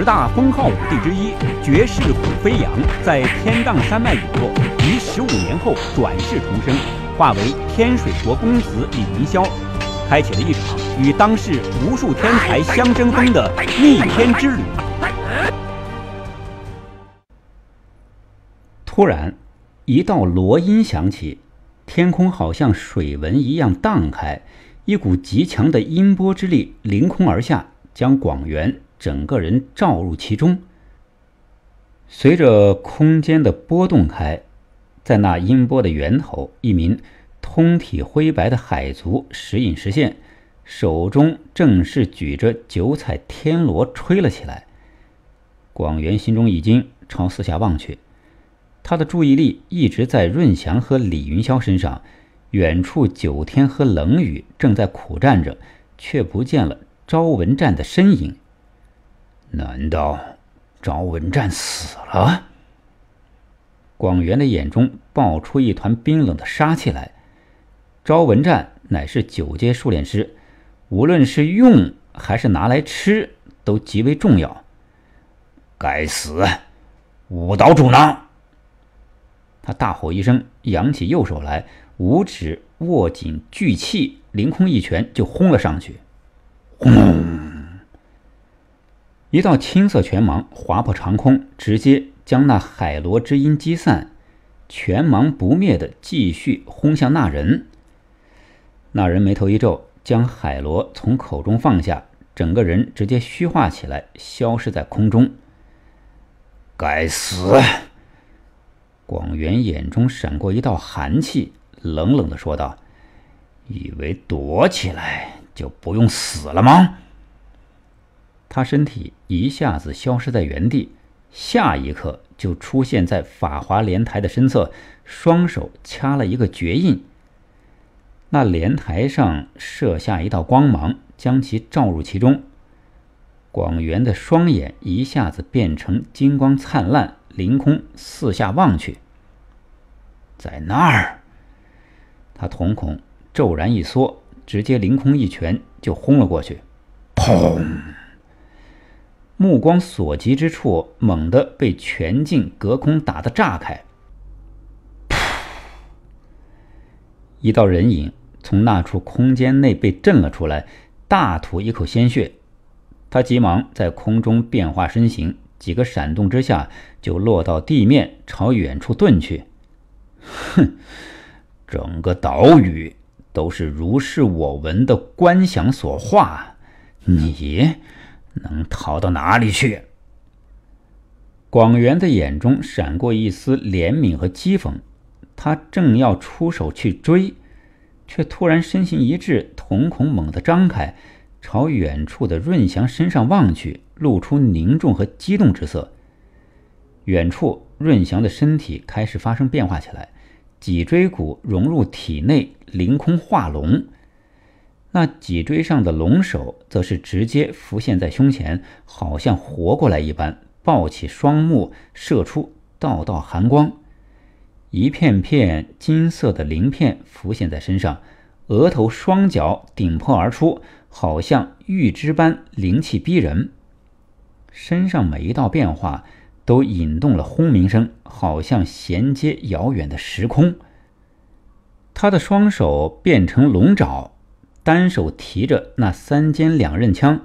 十大封号武帝之一，绝世虎飞扬在天荡山脉陨落，于十五年后转世重生，化为天水国公子李云霄，开启了一场与当世无数天才相争锋的逆天之旅。突然，一道锣音响起，天空好像水纹一样荡开，一股极强的音波之力凌空而下，将广元。整个人罩入其中，随着空间的波动开，在那音波的源头，一名通体灰白的海族时隐时现，手中正是举着九彩天罗吹了起来。广元心中一惊，朝四下望去，他的注意力一直在润祥和李云霄身上，远处九天和冷雨正在苦战着，却不见了朝文战的身影。难道，招文战死了？广元的眼中爆出一团冰冷的杀气来。招文战乃是九阶术炼师，无论是用还是拿来吃，都极为重要。该死，五岛主呢？他大吼一声，扬起右手来，五指握紧巨气，凌空一拳就轰了上去。轰！一道青色拳芒划破长空，直接将那海螺之音击散。拳芒不灭的继续轰向那人。那人眉头一皱，将海螺从口中放下，整个人直接虚化起来，消失在空中。该死！广元眼中闪过一道寒气，冷冷的说道：“以为躲起来就不用死了吗？”他身体一下子消失在原地，下一刻就出现在法华莲台的身侧，双手掐了一个绝印。那莲台上射下一道光芒，将其照入其中。广元的双眼一下子变成金光灿烂，凌空四下望去，在那儿。他瞳孔骤然一缩，直接凌空一拳就轰了过去，砰！目光所及之处，猛地被全境隔空打得炸开。一道人影从那处空间内被震了出来，大吐一口鲜血。他急忙在空中变化身形，几个闪动之下就落到地面，朝远处遁去。哼，整个岛屿都是如是我闻的观想所化，你。能逃到哪里去？广元的眼中闪过一丝怜悯和讥讽，他正要出手去追，却突然身形一滞，瞳孔猛地张开，朝远处的润祥身上望去，露出凝重和激动之色。远处，润祥的身体开始发生变化起来，脊椎骨融入体内，凌空化龙。那脊椎上的龙首则是直接浮现在胸前，好像活过来一般，抱起双目，射出道道寒光，一片片金色的鳞片浮现在身上，额头、双脚顶破而出，好像玉枝般灵气逼人。身上每一道变化都引动了轰鸣声，好像衔接遥远的时空。他的双手变成龙爪。单手提着那三尖两刃枪，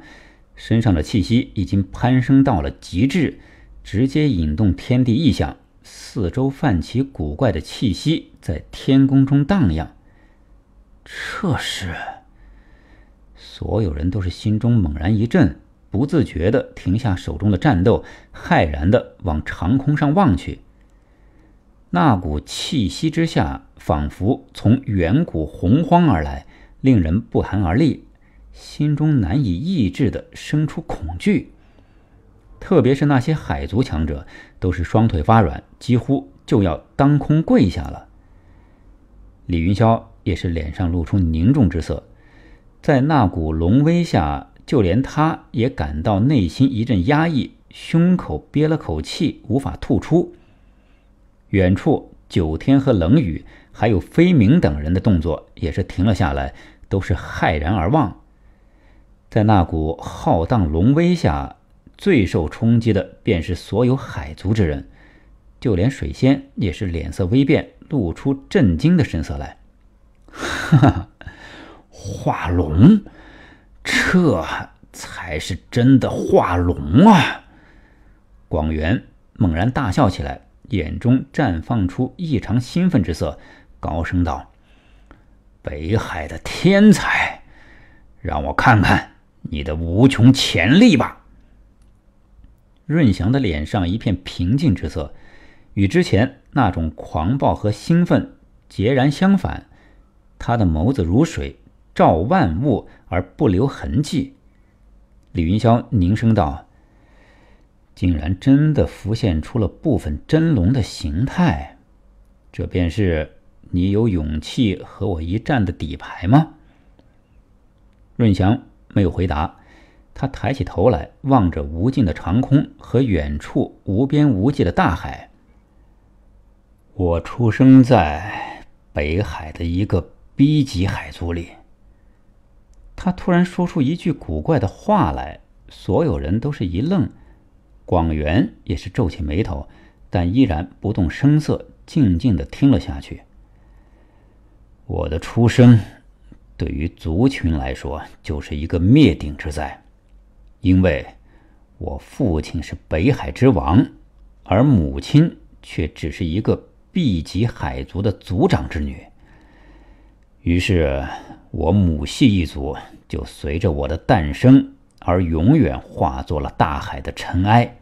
身上的气息已经攀升到了极致，直接引动天地异象，四周泛起古怪的气息在天空中荡漾。这是，所有人都是心中猛然一震，不自觉地停下手中的战斗，骇然地往长空上望去。那股气息之下，仿佛从远古洪荒而来。令人不寒而栗，心中难以抑制的生出恐惧。特别是那些海族强者，都是双腿发软，几乎就要当空跪下了。李云霄也是脸上露出凝重之色，在那股龙威下，就连他也感到内心一阵压抑，胸口憋了口气无法吐出。远处九天和冷雨，还有飞明等人的动作也是停了下来。都是骇然而望，在那股浩荡龙威下，最受冲击的便是所有海族之人，就连水仙也是脸色微变，露出震惊的神色来。哈哈，化龙，这才是真的化龙啊！广元猛然大笑起来，眼中绽放出异常兴奋之色，高声道。北海的天才，让我看看你的无穷潜力吧。润祥的脸上一片平静之色，与之前那种狂暴和兴奋截然相反。他的眸子如水，照万物而不留痕迹。李云霄凝声道：“竟然真的浮现出了部分真龙的形态，这便是。”你有勇气和我一战的底牌吗？润祥没有回答，他抬起头来，望着无尽的长空和远处无边无际的大海。我出生在北海的一个 B 级海族里。他突然说出一句古怪的话来，所有人都是一愣，广元也是皱起眉头，但依然不动声色，静静的听了下去。我的出生，对于族群来说就是一个灭顶之灾，因为，我父亲是北海之王，而母亲却只是一个 B 级海族的族长之女。于是，我母系一族就随着我的诞生而永远化作了大海的尘埃。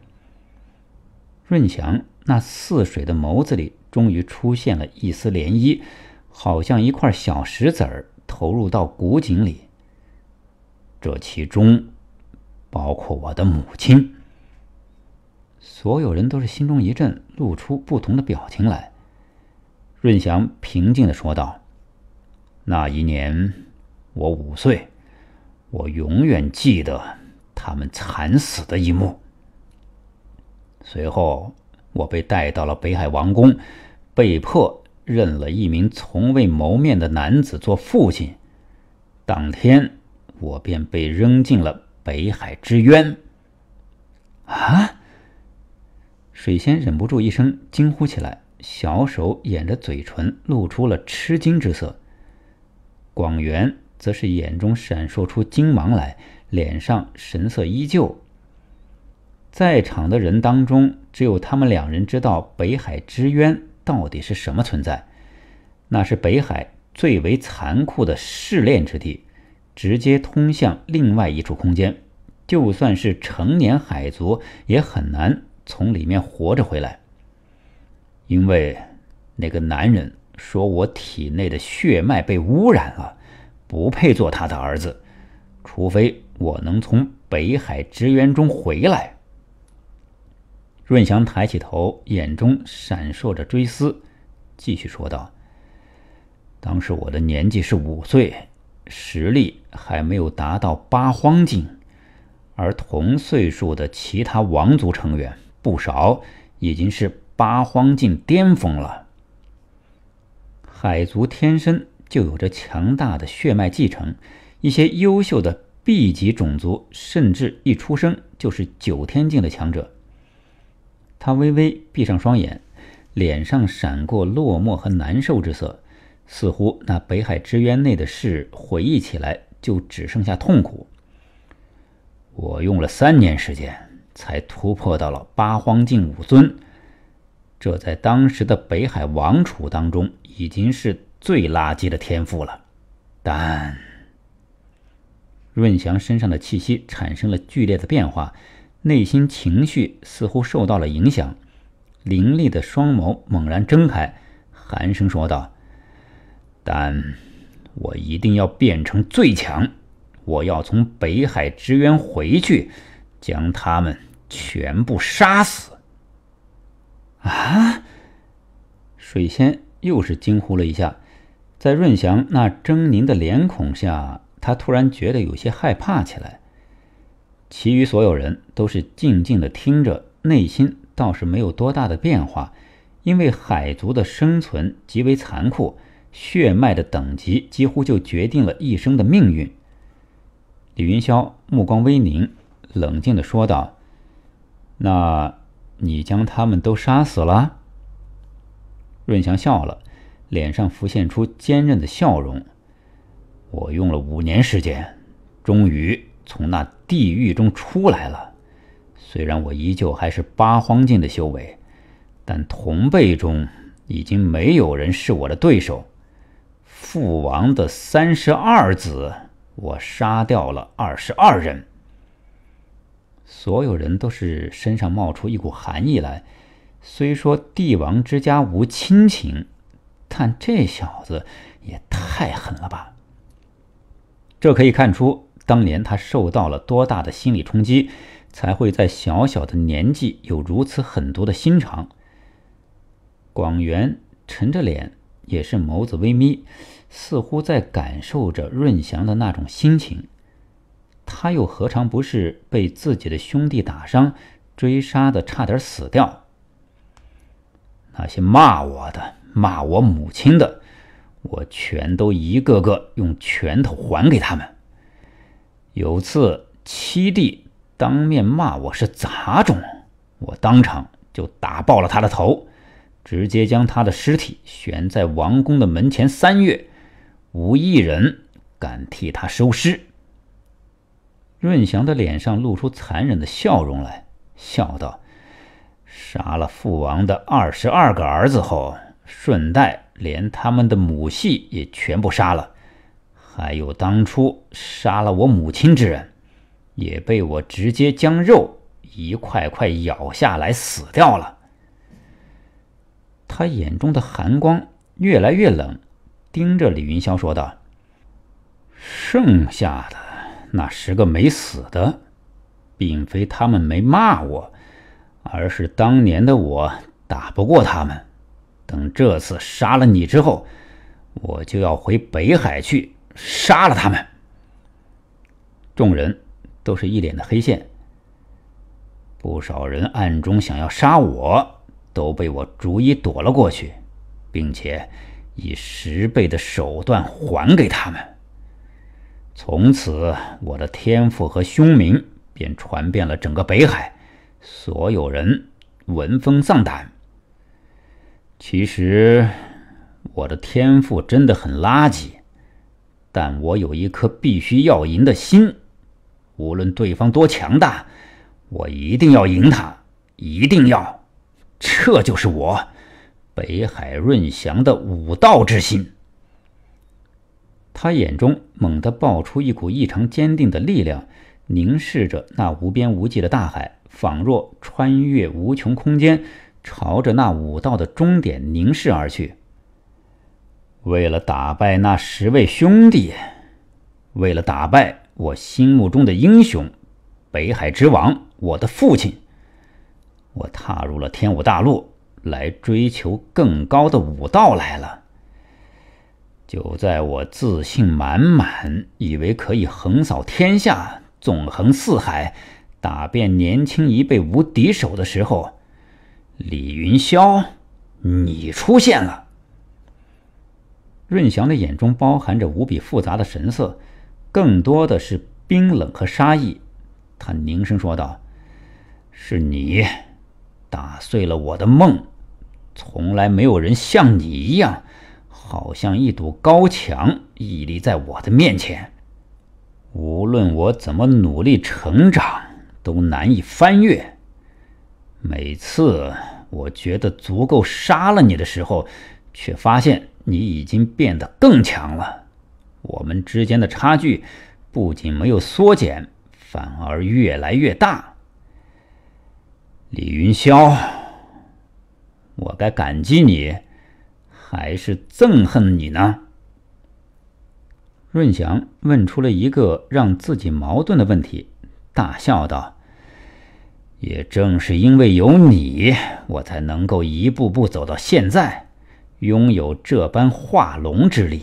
润祥那似水的眸子里，终于出现了一丝涟漪。好像一块小石子儿投入到古井里。这其中，包括我的母亲。所有人都是心中一震，露出不同的表情来。润祥平静的说道：“那一年，我五岁，我永远记得他们惨死的一幕。随后，我被带到了北海王宫，被迫。”认了一名从未谋面的男子做父亲，当天我便被扔进了北海之渊。啊！水仙忍不住一声惊呼起来，小手掩着嘴唇，露出了吃惊之色。广元则是眼中闪烁出惊芒来，脸上神色依旧。在场的人当中，只有他们两人知道北海之渊。到底是什么存在？那是北海最为残酷的试炼之地，直接通向另外一处空间。就算是成年海族，也很难从里面活着回来。因为那个男人说我体内的血脉被污染了，不配做他的儿子。除非我能从北海之渊中回来。润祥抬起头，眼中闪烁着追思，继续说道：“当时我的年纪是五岁，实力还没有达到八荒境，而同岁数的其他王族成员不少已经是八荒境巅峰了。海族天生就有着强大的血脉继承，一些优秀的 B 级种族甚至一出生就是九天境的强者。”他微微闭上双眼，脸上闪过落寞和难受之色，似乎那北海之渊内的事回忆起来就只剩下痛苦。我用了三年时间才突破到了八荒境武尊，这在当时的北海王储当中已经是最垃圾的天赋了。但润祥身上的气息产生了剧烈的变化。内心情绪似乎受到了影响，凌厉的双眸猛然睁开，寒声说道：“但，我一定要变成最强！我要从北海之渊回去，将他们全部杀死。”啊！水仙又是惊呼了一下，在润祥那狰狞的脸孔下，他突然觉得有些害怕起来。其余所有人都是静静的听着，内心倒是没有多大的变化，因为海族的生存极为残酷，血脉的等级几乎就决定了一生的命运。李云霄目光微凝，冷静的说道：“那你将他们都杀死了？”润祥笑了，脸上浮现出坚韧的笑容：“我用了五年时间，终于从那……”地狱中出来了，虽然我依旧还是八荒境的修为，但同辈中已经没有人是我的对手。父王的三十二子，我杀掉了二十二人。所有人都是身上冒出一股寒意来。虽说帝王之家无亲情，但这小子也太狠了吧？这可以看出。当年他受到了多大的心理冲击，才会在小小的年纪有如此狠毒的心肠？广元沉着脸，也是眸子微眯，似乎在感受着润祥的那种心情。他又何尝不是被自己的兄弟打伤、追杀的，差点死掉？那些骂我的、骂我母亲的，我全都一个个用拳头还给他们。有次七弟当面骂我是杂种，我当场就打爆了他的头，直接将他的尸体悬在王宫的门前三月，无一人敢替他收尸。润祥的脸上露出残忍的笑容来，笑道：“杀了父王的二十二个儿子后，顺带连他们的母系也全部杀了。”还有当初杀了我母亲之人，也被我直接将肉一块块咬下来死掉了。他眼中的寒光越来越冷，盯着李云霄说道：“剩下的那十个没死的，并非他们没骂我，而是当年的我打不过他们。等这次杀了你之后，我就要回北海去。”杀了他们！众人，都是一脸的黑线。不少人暗中想要杀我，都被我逐一躲了过去，并且以十倍的手段还给他们。从此，我的天赋和凶名便传遍了整个北海，所有人闻风丧胆。其实，我的天赋真的很垃圾。但我有一颗必须要赢的心，无论对方多强大，我一定要赢他，一定要！这就是我，北海润祥的武道之心。他眼中猛地爆出一股异常坚定的力量，凝视着那无边无际的大海，仿若穿越无穷空间，朝着那武道的终点凝视而去。为了打败那十位兄弟，为了打败我心目中的英雄——北海之王，我的父亲，我踏入了天武大陆，来追求更高的武道来了。就在我自信满满，以为可以横扫天下、纵横四海，打遍年轻一辈无敌手的时候，李云霄，你出现了。润祥的眼中包含着无比复杂的神色，更多的是冰冷和杀意。他凝声说道：“是你打碎了我的梦。从来没有人像你一样，好像一堵高墙屹立在我的面前。无论我怎么努力成长，都难以翻越。每次我觉得足够杀了你的时候，却发现……”你已经变得更强了，我们之间的差距不仅没有缩减，反而越来越大。李云霄，我该感激你，还是憎恨你呢？润祥问出了一个让自己矛盾的问题，大笑道：“也正是因为有你，我才能够一步步走到现在。”拥有这般化龙之力，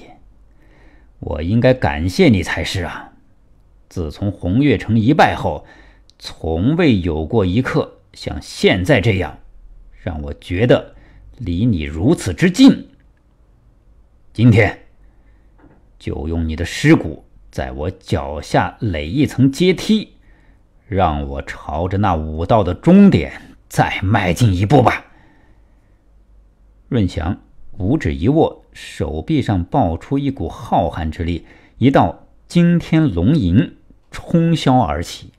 我应该感谢你才是啊！自从红月城一败后，从未有过一刻像现在这样，让我觉得离你如此之近。今天，就用你的尸骨在我脚下垒一层阶梯，让我朝着那武道的终点再迈进一步吧，润祥。五指一握，手臂上爆出一股浩瀚之力，一道惊天龙吟冲霄而起。